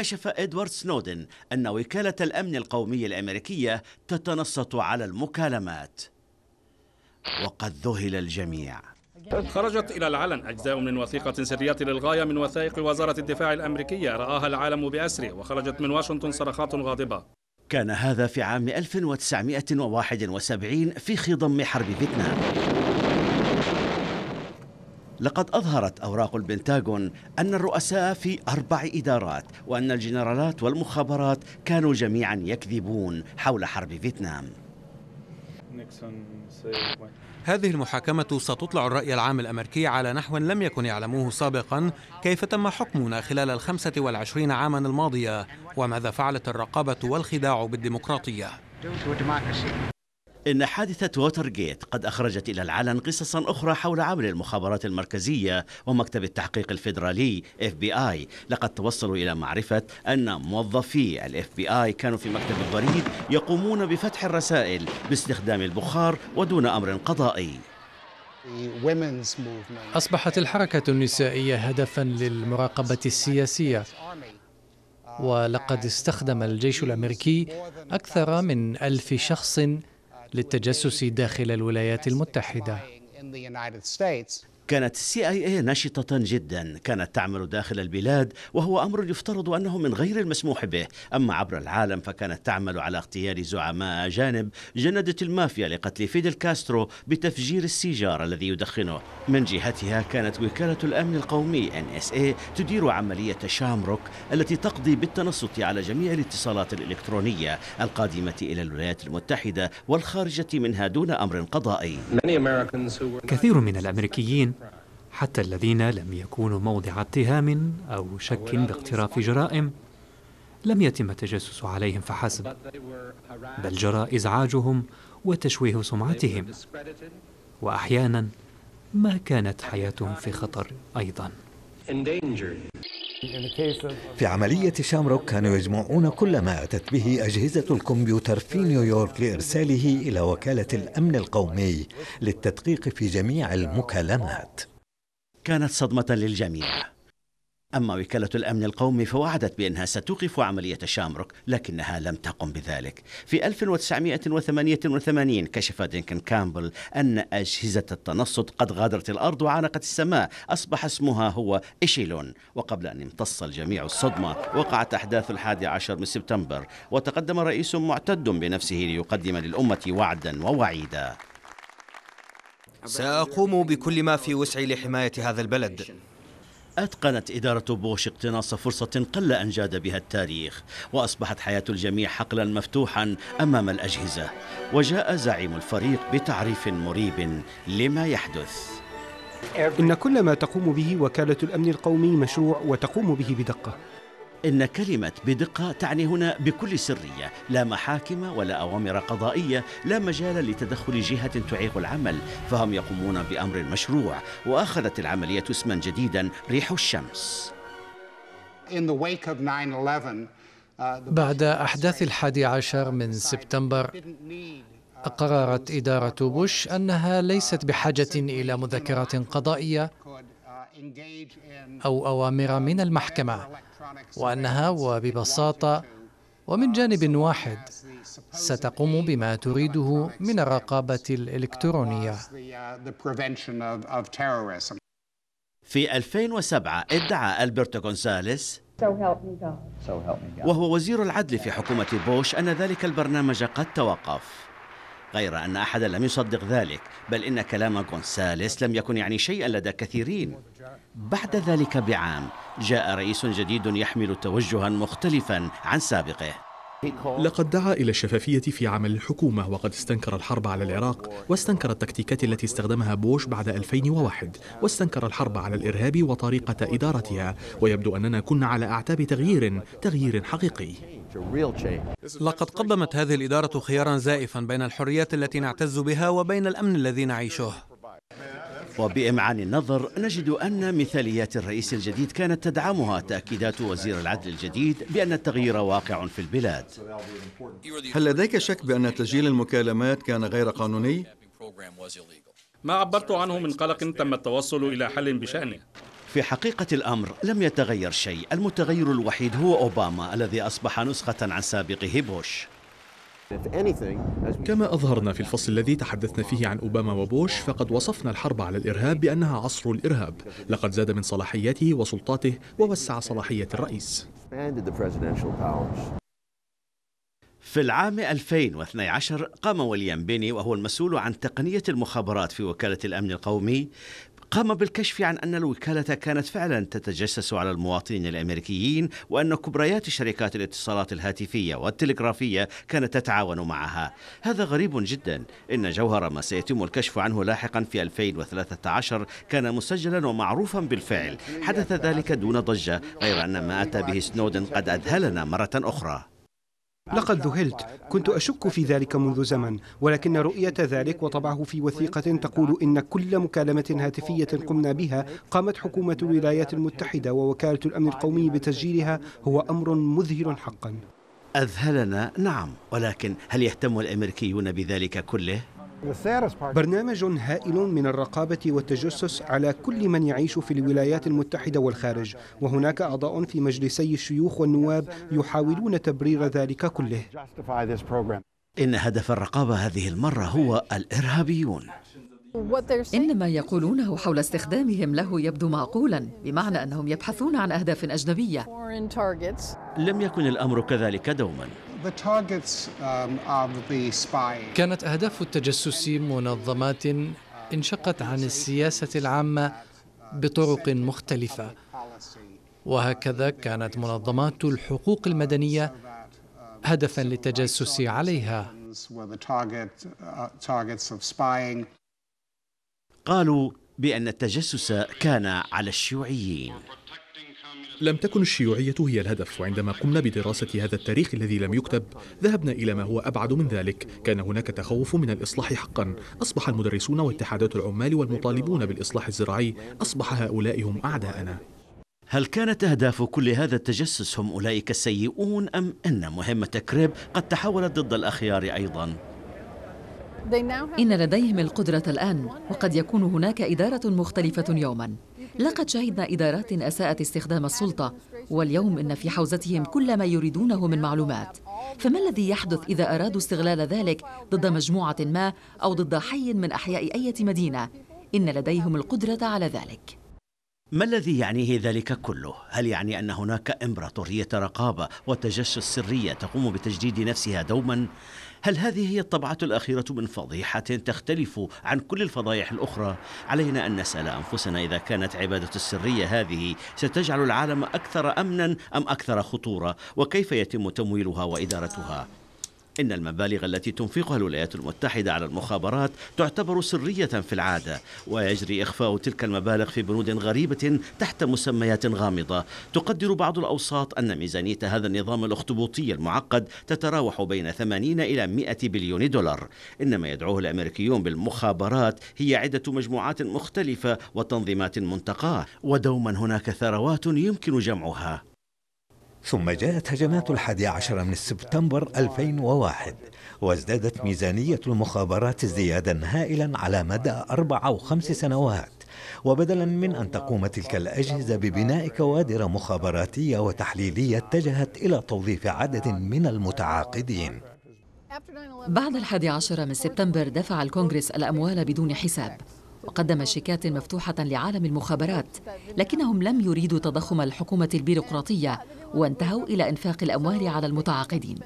كشف إدوارد سنودن أن وكالة الأمن القومي الأمريكية تتنصت على المكالمات وقد ذهل الجميع خرجت إلى العلن أجزاء من وثيقة سرية للغاية من وثائق وزارة الدفاع الأمريكية رآها العالم بأسره وخرجت من واشنطن صرخات غاضبة كان هذا في عام 1971 في خضم حرب فيتنام لقد أظهرت أوراق البنتاغون أن الرؤساء في أربع إدارات وأن الجنرالات والمخابرات كانوا جميعا يكذبون حول حرب فيتنام هذه المحاكمة ستطلع الرأي العام الأمريكي على نحو لم يكن يعلموه سابقا كيف تم حكمنا خلال الخمسة والعشرين عاما الماضية وماذا فعلت الرقابة والخداع بالديمقراطية إن حادثة ووترغيت قد أخرجت إلى العلن قصصا أخرى حول عمل المخابرات المركزية ومكتب التحقيق الفيدرالي FBI لقد توصلوا إلى معرفة أن موظفي ال FBI كانوا في مكتب البريد يقومون بفتح الرسائل باستخدام البخار ودون أمر قضائي أصبحت الحركة النسائية هدفا للمراقبة السياسية ولقد استخدم الجيش الأمريكي أكثر من ألف شخص للتجسس داخل الولايات المتحدة كانت السي اي اي نشطة جدا كانت تعمل داخل البلاد وهو أمر يفترض أنه من غير المسموح به أما عبر العالم فكانت تعمل على اغتيال زعماء أجانب جندت المافيا لقتل فيدل كاسترو بتفجير السيجار الذي يدخنه من جهتها كانت وكالة الأمن القومي NSA تدير عملية شامروك التي تقضي بالتنصت على جميع الاتصالات الإلكترونية القادمة إلى الولايات المتحدة والخارجة منها دون أمر قضائي كثير من الأمريكيين حتى الذين لم يكونوا موضع اتهام أو شك باقتراف جرائم لم يتم التجسس عليهم فحسب بل جرى إزعاجهم وتشويه سمعتهم وأحيانا ما كانت حياتهم في خطر أيضا في عملية شامروك كانوا يجمعون كل ما أتت به أجهزة الكمبيوتر في نيويورك لإرساله إلى وكالة الأمن القومي للتدقيق في جميع المكالمات كانت صدمة للجميع أما وكالة الأمن القومي فوعدت بأنها ستوقف عملية شامروك لكنها لم تقم بذلك في 1988 كشف دينكن كامبل أن أجهزة التنصت قد غادرت الأرض وعانقت السماء أصبح اسمها هو إيشيلون وقبل أن يمتص الجميع الصدمة وقعت أحداث الحادي عشر من سبتمبر وتقدم رئيس معتد بنفسه ليقدم للأمة وعدا ووعيدا سأقوم بكل ما في وسعي لحماية هذا البلد أتقنت إدارة بوش اقتناص فرصة قل أن جاد بها التاريخ وأصبحت حياة الجميع حقلا مفتوحا أمام الأجهزة وجاء زعيم الفريق بتعريف مريب لما يحدث إن كل ما تقوم به وكالة الأمن القومي مشروع وتقوم به بدقة إن كلمة بدقة تعني هنا بكل سرية لا محاكم ولا أوامر قضائية لا مجال لتدخل جهة تعيق العمل فهم يقومون بأمر مشروع وأخذت العملية اسما جديدا ريح الشمس uh, بعد أحداث الحادي عشر من سبتمبر قررت إدارة بوش أنها ليست بحاجة إلى مذكرات قضائية أو أوامر من المحكمة وأنها وببساطة ومن جانب واحد ستقوم بما تريده من الرقابة الإلكترونية في 2007 ادعى ألبرتو غونساليس وهو وزير العدل في حكومة بوش أن ذلك البرنامج قد توقف غير أن أحدا لم يصدق ذلك بل إن كلام غونساليس لم يكن يعني شيئا لدى كثيرين بعد ذلك بعام جاء رئيس جديد يحمل توجها مختلفا عن سابقه لقد دعا إلى الشفافية في عمل الحكومة وقد استنكر الحرب على العراق واستنكر التكتيكات التي استخدمها بوش بعد 2001 واستنكر الحرب على الإرهاب وطريقة إدارتها ويبدو أننا كنا على أعتاب تغيير تغيير حقيقي لقد قدمت هذه الإدارة خيارا زائفا بين الحريات التي نعتز بها وبين الأمن الذي نعيشه وبإمعان النظر نجد أن مثاليات الرئيس الجديد كانت تدعمها تأكيدات وزير العدل الجديد بأن التغيير واقع في البلاد هل لديك شك بأن تسجيل المكالمات كان غير قانوني؟ ما عبرت عنه من قلق تم التوصل إلى حل بشأنه في حقيقة الأمر لم يتغير شيء المتغير الوحيد هو أوباما الذي أصبح نسخة عن سابقه بوش كما أظهرنا في الفصل الذي تحدثنا فيه عن أوباما وبوش فقد وصفنا الحرب على الإرهاب بأنها عصر الإرهاب لقد زاد من صلاحياته وسلطاته ووسع صلاحية الرئيس في العام 2012 قام وليام بيني وهو المسؤول عن تقنية المخابرات في وكالة الأمن القومي قام بالكشف عن أن الوكالة كانت فعلا تتجسس على المواطنين الأمريكيين وأن كبريات شركات الاتصالات الهاتفية والتلغرافية كانت تتعاون معها هذا غريب جدا إن جوهر ما سيتم الكشف عنه لاحقا في 2013 كان مسجلا ومعروفا بالفعل حدث ذلك دون ضجة غير أن ما أتى به سنودن قد أذهلنا مرة أخرى لقد ذهلت كنت أشك في ذلك منذ زمن ولكن رؤية ذلك وطبعه في وثيقة تقول إن كل مكالمة هاتفية قمنا بها قامت حكومة الولايات المتحدة ووكالة الأمن القومي بتسجيلها هو أمر مذهل حقا أذهلنا نعم ولكن هل يهتم الأمريكيون بذلك كله؟ برنامج هائل من الرقابة والتجسس على كل من يعيش في الولايات المتحدة والخارج وهناك أعضاء في مجلسي الشيوخ والنواب يحاولون تبرير ذلك كله إن هدف الرقابة هذه المرة هو الإرهابيون إن ما يقولونه حول استخدامهم له يبدو معقولا بمعنى أنهم يبحثون عن أهداف أجنبية لم يكن الأمر كذلك دوما Um, كانت أهداف التجسس منظمات انشقت عن السياسة العامة بطرق مختلفة وهكذا كانت منظمات الحقوق المدنية هدفا للتجسس عليها uh, قالوا بأن التجسس كان على الشيوعيين لم تكن الشيوعية هي الهدف وعندما قمنا بدراسة هذا التاريخ الذي لم يكتب ذهبنا إلى ما هو أبعد من ذلك كان هناك تخوف من الإصلاح حقا أصبح المدرسون واتحادات العمال والمطالبون بالإصلاح الزراعي أصبح هؤلاء هم أعداءنا هل كانت أهداف كل هذا التجسس هم أولئك السيئون أم أن مهمة كريب قد تحولت ضد الأخيار أيضا؟ إن لديهم القدرة الآن وقد يكون هناك إدارة مختلفة يوماً لقد شهدنا إدارات أساءت استخدام السلطة واليوم إن في حوزتهم كل ما يريدونه من معلومات فما الذي يحدث إذا أرادوا استغلال ذلك ضد مجموعة ما أو ضد حي من أحياء أي مدينة؟ إن لديهم القدرة على ذلك ما الذي يعنيه ذلك كله؟ هل يعني أن هناك إمبراطورية رقابة وتجسس سرية تقوم بتجديد نفسها دوما؟ هل هذه هي الطبعة الأخيرة من فضيحة تختلف عن كل الفضائح الأخرى؟ علينا أن نسأل أنفسنا إذا كانت عبادة السرية هذه ستجعل العالم أكثر أمنا أم أكثر خطورة وكيف يتم تمويلها وإدارتها إن المبالغ التي تنفقها الولايات المتحدة على المخابرات تعتبر سرية في العادة ويجري إخفاء تلك المبالغ في بنود غريبة تحت مسميات غامضة تقدر بعض الأوساط أن ميزانية هذا النظام الأخطبوطي المعقد تتراوح بين 80 إلى 100 بليون دولار إنما يدعوه الأمريكيون بالمخابرات هي عدة مجموعات مختلفة وتنظيمات منتقاة ودوما هناك ثروات يمكن جمعها ثم جاءت هجمات الحادي عشر من سبتمبر 2001 وازدادت ميزانية المخابرات ازديادا هائلا على مدى أربع أو خمس سنوات وبدلا من أن تقوم تلك الأجهزة ببناء كوادر مخابراتية وتحليلية اتجهت إلى توظيف عدد من المتعاقدين بعد الحادي عشر من سبتمبر دفع الكونغرس الأموال بدون حساب وقدم شيكات مفتوحة لعالم المخابرات لكنهم لم يريدوا تضخم الحكومة البيروقراطية وانتهوا إلى إنفاق الأموال على المتعاقدين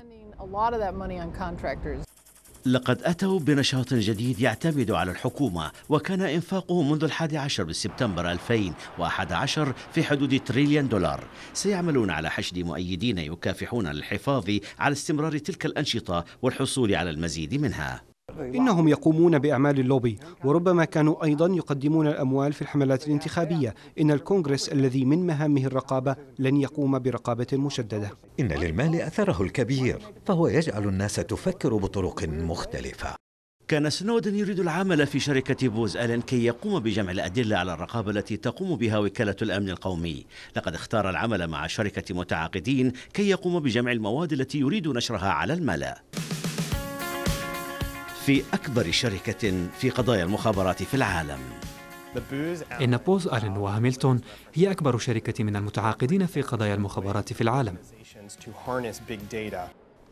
لقد أتوا بنشاط جديد يعتمد على الحكومة وكان إنفاقه منذ الحادي عشر من سبتمبر 2011 في حدود تريليون دولار سيعملون على حشد مؤيدين يكافحون للحفاظ على استمرار تلك الأنشطة والحصول على المزيد منها أيوة. إنهم يقومون بأعمال اللوبي وربما كانوا أيضا يقدمون الأموال في الحملات الانتخابية إن الكونغرس الذي من مهامه الرقابة لن يقوم برقابة مشددة إن للمال أثره الكبير فهو يجعل الناس تفكر بطرق مختلفة كان سنودن يريد العمل في شركة بوز ألين كي يقوم بجمع الأدلة على الرقابة التي تقوم بها وكالة الأمن القومي لقد اختار العمل مع شركة متعاقدين كي يقوم بجمع المواد التي يريد نشرها على الملأ في أكبر شركة في قضايا المخابرات في العالم إن بوز ألين وهاميلتون هي أكبر شركة من المتعاقدين في قضايا المخابرات في العالم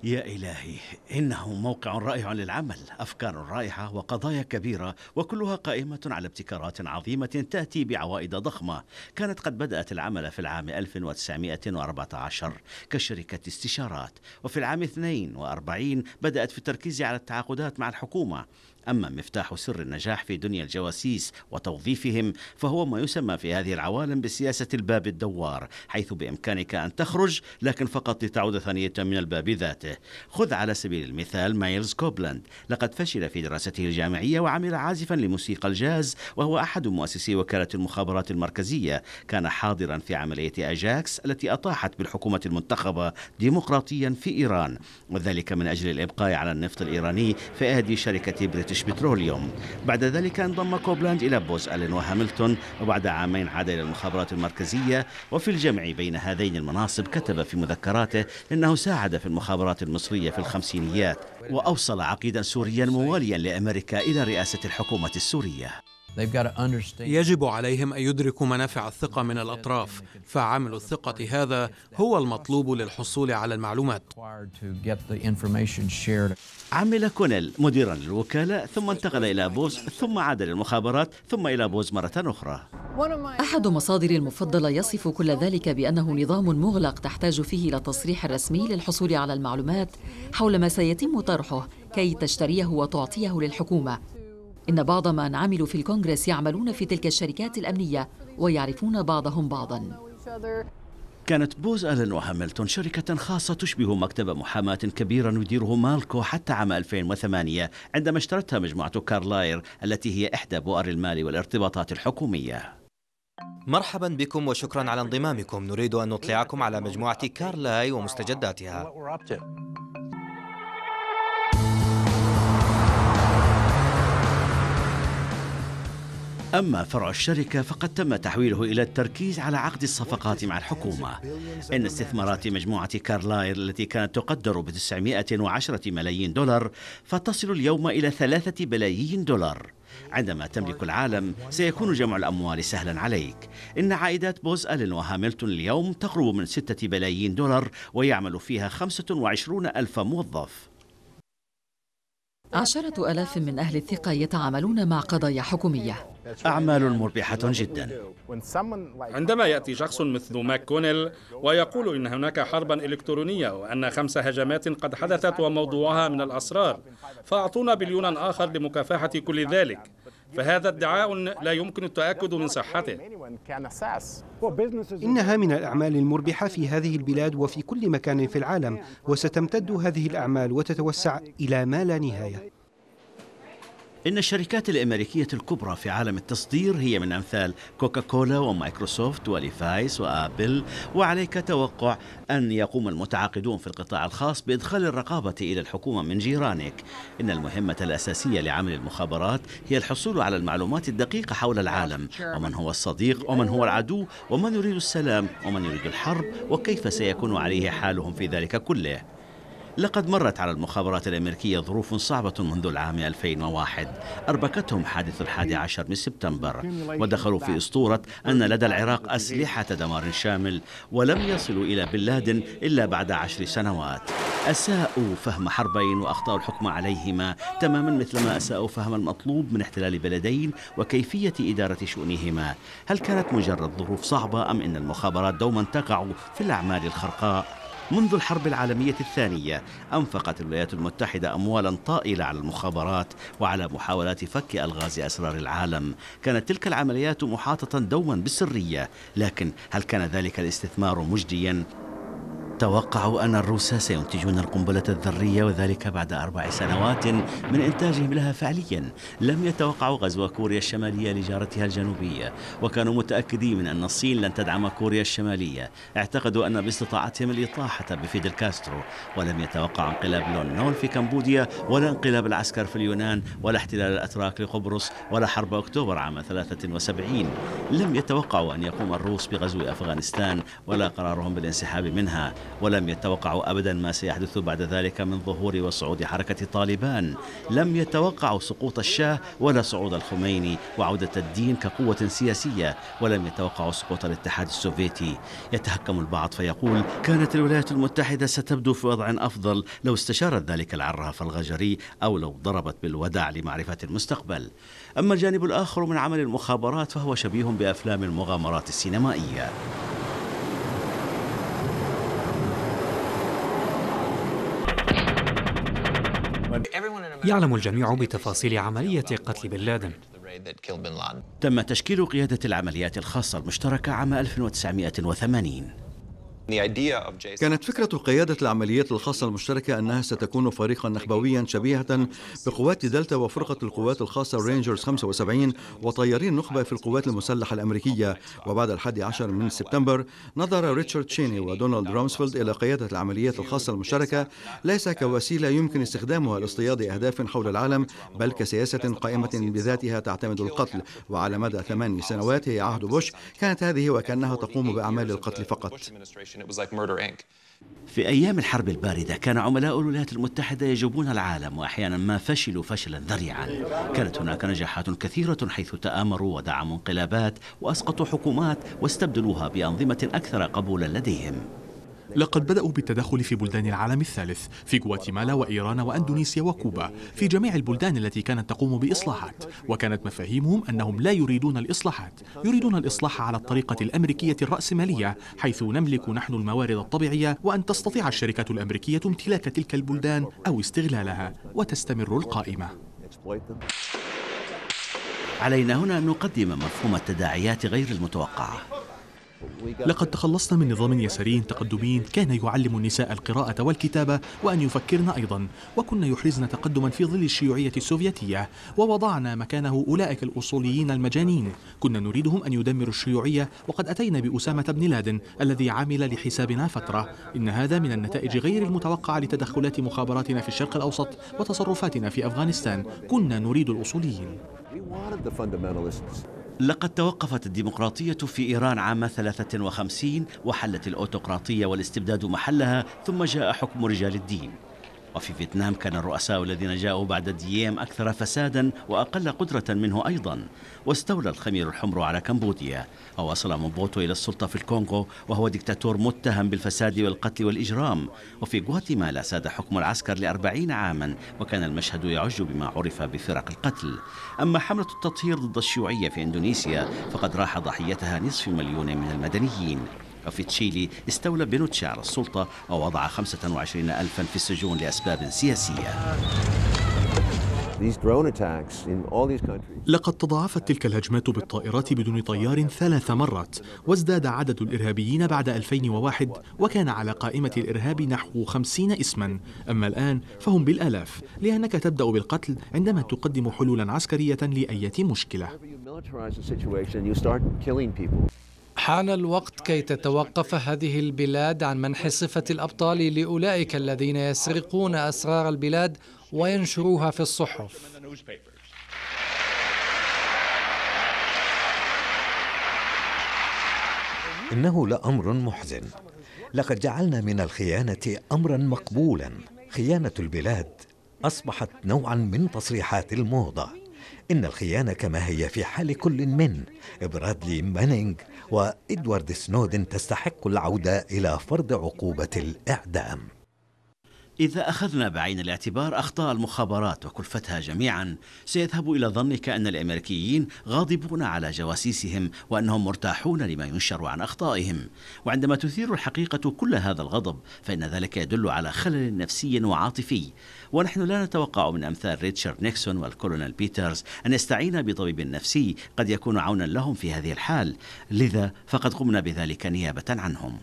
يا إلهي إنه موقع رائع للعمل أفكار رائعة وقضايا كبيرة وكلها قائمة على ابتكارات عظيمة تأتي بعوائد ضخمة كانت قد بدأت العمل في العام 1914 كشركة استشارات وفي العام 42 بدأت في التركيز على التعاقدات مع الحكومة أما مفتاح سر النجاح في دنيا الجواسيس وتوظيفهم فهو ما يسمى في هذه العوالم بسياسة الباب الدوار حيث بإمكانك أن تخرج لكن فقط لتعود ثانية من الباب ذاته خذ على سبيل المثال مايلز كوبلاند لقد فشل في دراسته الجامعية وعمل عازفا لموسيقى الجاز وهو أحد مؤسسي وكالة المخابرات المركزية كان حاضرا في عملية أجاكس التي أطاحت بالحكومة المنتخبة ديمقراطيا في إيران وذلك من أجل الإبقاء على النفط الإيراني في أهدي شركة بريتش بريتش بتروليوم بعد ذلك انضم كوبلاند إلى بوز ألين وهاملتون وبعد عامين عاد إلى المخابرات المركزية وفي الجمع بين هذين المناصب كتب في مذكراته أنه ساعد في المخابرات المصرية في الخمسينيات وأوصل عقيدا سوريا مواليا لأمريكا إلى رئاسة الحكومة السورية يجب عليهم أن يدركوا منافع الثقة من الأطراف فعامل الثقة هذا هو المطلوب للحصول على المعلومات عمل كونيل مديرا للوكالة ثم انتقل إلى بوز ثم عاد للمخابرات ثم إلى بوز مرة أخرى أحد مصادري المفضلة يصف كل ذلك بأنه نظام مغلق تحتاج فيه إلى تصريح رسمي للحصول على المعلومات حول ما سيتم طرحه كي تشتريه وتعطيه للحكومة إن بعض من عملوا في الكونغرس يعملون في تلك الشركات الأمنية ويعرفون بعضهم بعضا كانت بوز ألن وهاملتون شركة خاصة تشبه مكتب محاماة كبيرا يديره مالكو حتى عام 2008 عندما اشترتها مجموعة كارلاير التي هي إحدى بؤر المال والارتباطات الحكومية مرحبا بكم وشكرا على انضمامكم نريد أن نطلعكم على مجموعة كارلاي ومستجداتها أما فرع الشركة فقد تم تحويله إلى التركيز على عقد الصفقات مع الحكومة إن استثمارات مجموعة كارلاير التي كانت تقدر ب 910 ملايين دولار فتصل اليوم إلى 3 بلايين دولار عندما تملك العالم سيكون جمع الأموال سهلا عليك إن عائدات بوز ألين وهاملتون اليوم تقرب من 6 بلايين دولار ويعمل فيها وعشرون ألف موظف عشرة ألاف من أهل الثقة يتعاملون مع قضايا حكومية أعمال مربحة جدا عندما يأتي شخص مثل ماك كونيل ويقول إن هناك حربا إلكترونية وأن خمس هجمات قد حدثت وموضوعها من الأسرار فأعطونا بليونا آخر لمكافحة كل ذلك فهذا ادعاء لا يمكن التأكد من صحته إنها من الأعمال المربحة في هذه البلاد وفي كل مكان في العالم وستمتد هذه الأعمال وتتوسع إلى ما لا نهاية إن الشركات الأمريكية الكبرى في عالم التصدير هي من أمثال كوكاكولا ومايكروسوفت وليفايس وآبل وعليك توقع أن يقوم المتعاقدون في القطاع الخاص بإدخال الرقابة إلى الحكومة من جيرانك إن المهمة الأساسية لعمل المخابرات هي الحصول على المعلومات الدقيقة حول العالم ومن هو الصديق ومن هو العدو ومن يريد السلام ومن يريد الحرب وكيف سيكون عليه حالهم في ذلك كله لقد مرت على المخابرات الأمريكية ظروف صعبة منذ العام 2001 أربكتهم حادث الحادي عشر من سبتمبر ودخلوا في أسطورة أن لدى العراق أسلحة دمار شامل ولم يصلوا إلى بن لادن إلا بعد عشر سنوات أساءوا فهم حربين وأخطأوا الحكم عليهما تماما مثلما أساءوا فهم المطلوب من احتلال بلدين وكيفية إدارة شؤونهما هل كانت مجرد ظروف صعبة أم إن المخابرات دوما تقع في الأعمال الخرقاء؟ منذ الحرب العالمية الثانية أنفقت الولايات المتحدة أموالا طائلة على المخابرات وعلى محاولات فك ألغاز أسرار العالم كانت تلك العمليات محاطة دوما بالسرية لكن هل كان ذلك الاستثمار مجديا؟ توقعوا أن الروس سينتجون القنبلة الذرية وذلك بعد أربع سنوات من إنتاجهم لها فعليا لم يتوقعوا غزو كوريا الشمالية لجارتها الجنوبية وكانوا متأكدين من أن الصين لن تدعم كوريا الشمالية اعتقدوا أن باستطاعتهم الإطاحة بفيدل كاسترو ولم يتوقعوا انقلاب لون نول في كمبوديا ولا انقلاب العسكر في اليونان ولا احتلال الأتراك لقبرص ولا حرب أكتوبر عام 73 لم يتوقعوا أن يقوم الروس بغزو أفغانستان ولا قرارهم بالانسحاب منها ولم يتوقعوا أبدا ما سيحدث بعد ذلك من ظهور وصعود حركة طالبان لم يتوقعوا سقوط الشاه ولا صعود الخميني وعودة الدين كقوة سياسية ولم يتوقعوا سقوط الاتحاد السوفيتي يتهكم البعض فيقول كانت الولايات المتحدة ستبدو في وضع أفضل لو استشارت ذلك العراف الغجري أو لو ضربت بالوداع لمعرفة المستقبل أما الجانب الآخر من عمل المخابرات فهو شبيه بأفلام المغامرات السينمائية يعلم الجميع بتفاصيل عملية قتل بن لادن تم تشكيل قيادة العمليات الخاصة المشتركة عام 1980 كانت فكرة قيادة العمليات الخاصة المشتركة أنها ستكون فريقا نخبويا شبيهة بقوات دلتا وفرقة القوات الخاصة رينجرز 75 وطيارين نخبة في القوات المسلحة الأمريكية وبعد الحادي عشر من سبتمبر نظر ريتشارد تشيني ودونالد رامسفيلد إلى قيادة العمليات الخاصة المشتركة ليس كوسيلة يمكن استخدامها لاصطياد أهداف حول العالم بل كسياسة قائمة بذاتها تعتمد القتل وعلى مدى ثمان سنوات هي عهد بوش كانت هذه وكأنها تقوم بأعمال القتل فقط في أيام الحرب الباردة كان عملاء الولايات المتحدة يجوبون العالم وأحيانا ما فشلوا فشلا ذريعا كانت هناك نجاحات كثيرة حيث تآمروا ودعموا انقلابات وأسقطوا حكومات واستبدلوها بأنظمة أكثر قبولا لديهم لقد بدأوا بالتدخل في بلدان العالم الثالث في غواتيمالا وإيران وأندونيسيا وكوبا في جميع البلدان التي كانت تقوم بإصلاحات وكانت مفاهيمهم أنهم لا يريدون الإصلاحات يريدون الإصلاح على الطريقة الأمريكية الرأسمالية حيث نملك نحن الموارد الطبيعية وأن تستطيع الشركة الأمريكية امتلاك تلك البلدان أو استغلالها وتستمر القائمة علينا هنا أن نقدم مفهوم التداعيات غير المتوقعة لقد تخلصنا من نظام يساري تقدمي كان يعلم النساء القراءة والكتابة وأن يفكرن أيضا وكنا يحرزن تقدما في ظل الشيوعية السوفيتية ووضعنا مكانه أولئك الأصوليين المجانين كنا نريدهم أن يدمروا الشيوعية وقد أتينا بأسامة بن لادن الذي عمل لحسابنا فترة إن هذا من النتائج غير المتوقعة لتدخلات مخابراتنا في الشرق الأوسط وتصرفاتنا في أفغانستان كنا نريد الأصوليين لقد توقفت الديمقراطية في إيران عام 53 وحلت الأوتوقراطية والاستبداد محلها ثم جاء حكم رجال الدين وفي فيتنام كان الرؤساء الذين جاءوا بعد ديام أكثر فسادا وأقل قدرة منه أيضا واستولى الخمير الحمر على كمبوديا ووصل موبوتو إلى السلطة في الكونغو وهو دكتاتور متهم بالفساد والقتل والإجرام وفي غواتيمالا ساد حكم العسكر لأربعين عاما وكان المشهد يعج بما عرف بفرق القتل أما حملة التطهير ضد الشيوعية في إندونيسيا فقد راح ضحيتها نصف مليون من المدنيين في تشيلي استولى بينوتشي على السلطة ووضع 25 ألفا في السجون لأسباب سياسية لقد تضاعفت تلك الهجمات بالطائرات بدون طيار ثلاث مرات وازداد عدد الإرهابيين بعد 2001 وكان على قائمة الإرهاب نحو 50 اسما أما الآن فهم بالآلاف لأنك تبدأ بالقتل عندما تقدم حلولا عسكرية لأية مشكلة حان الوقت كي تتوقف هذه البلاد عن منح صفة الأبطال لأولئك الذين يسرقون أسرار البلاد وينشروها في الصحف إنه لأمر محزن لقد جعلنا من الخيانة أمرا مقبولا خيانة البلاد أصبحت نوعا من تصريحات الموضة إن الخيانة كما هي في حال كل من برادلي مانينج وإدوارد سنودن تستحق العودة إلى فرض عقوبة الإعدام إذا أخذنا بعين الاعتبار أخطاء المخابرات وكلفتها جميعا سيذهب إلى ظنك أن الأمريكيين غاضبون على جواسيسهم وأنهم مرتاحون لما ينشر عن أخطائهم وعندما تثير الحقيقة كل هذا الغضب فإن ذلك يدل على خلل نفسي وعاطفي ونحن لا نتوقع من أمثال ريتشارد نيكسون والكولونيل بيترز أن يستعين بطبيب نفسي قد يكون عونا لهم في هذه الحال لذا فقد قمنا بذلك نيابة عنهم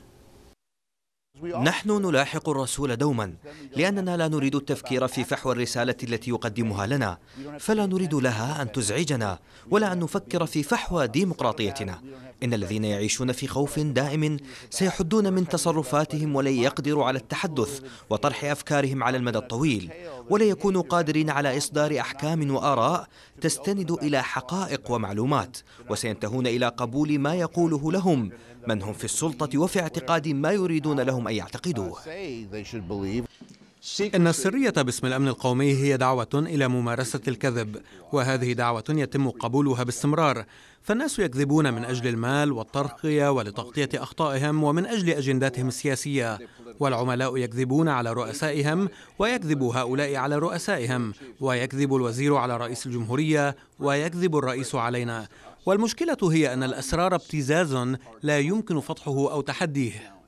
نحن نلاحق الرسول دوما لأننا لا نريد التفكير في فحوى الرسالة التي يقدمها لنا فلا نريد لها أن تزعجنا ولا أن نفكر في فحوى ديمقراطيتنا إن الذين يعيشون في خوف دائم سيحدون من تصرفاتهم ولن يقدروا على التحدث وطرح أفكارهم على المدى الطويل ولا يكونوا قادرين على إصدار أحكام وآراء تستند إلى حقائق ومعلومات وسينتهون إلى قبول ما يقوله لهم من هم في السلطة وفي اعتقاد ما يريدون لهم أن يعتقدوه أن السرية باسم الأمن القومي هي دعوة إلى ممارسة الكذب وهذه دعوة يتم قبولها باستمرار فالناس يكذبون من أجل المال والترقية ولتغطية أخطائهم ومن أجل أجنداتهم السياسية والعملاء يكذبون على رؤسائهم ويكذب هؤلاء على رؤسائهم ويكذب الوزير على رئيس الجمهورية ويكذب الرئيس علينا والمشكلة هي أن الأسرار ابتزاز لا يمكن فتحه أو تحديه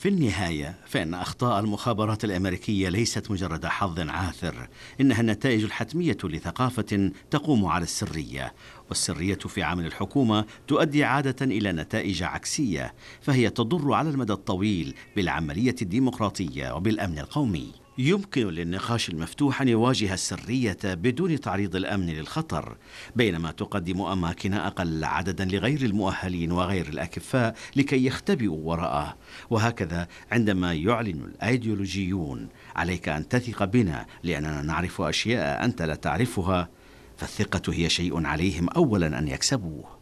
في النهاية فإن أخطاء المخابرات الأمريكية ليست مجرد حظ عاثر إنها النتائج الحتمية لثقافة تقوم على السرية والسرية في عمل الحكومة تؤدي عادة إلى نتائج عكسية فهي تضر على المدى الطويل بالعملية الديمقراطية وبالأمن القومي يمكن للنقاش المفتوح ان يواجه السريه بدون تعريض الامن للخطر بينما تقدم اماكن اقل عددا لغير المؤهلين وغير الاكفاء لكي يختبئوا وراءه وهكذا عندما يعلن الايديولوجيون عليك ان تثق بنا لاننا نعرف اشياء انت لا تعرفها فالثقه هي شيء عليهم اولا ان يكسبوه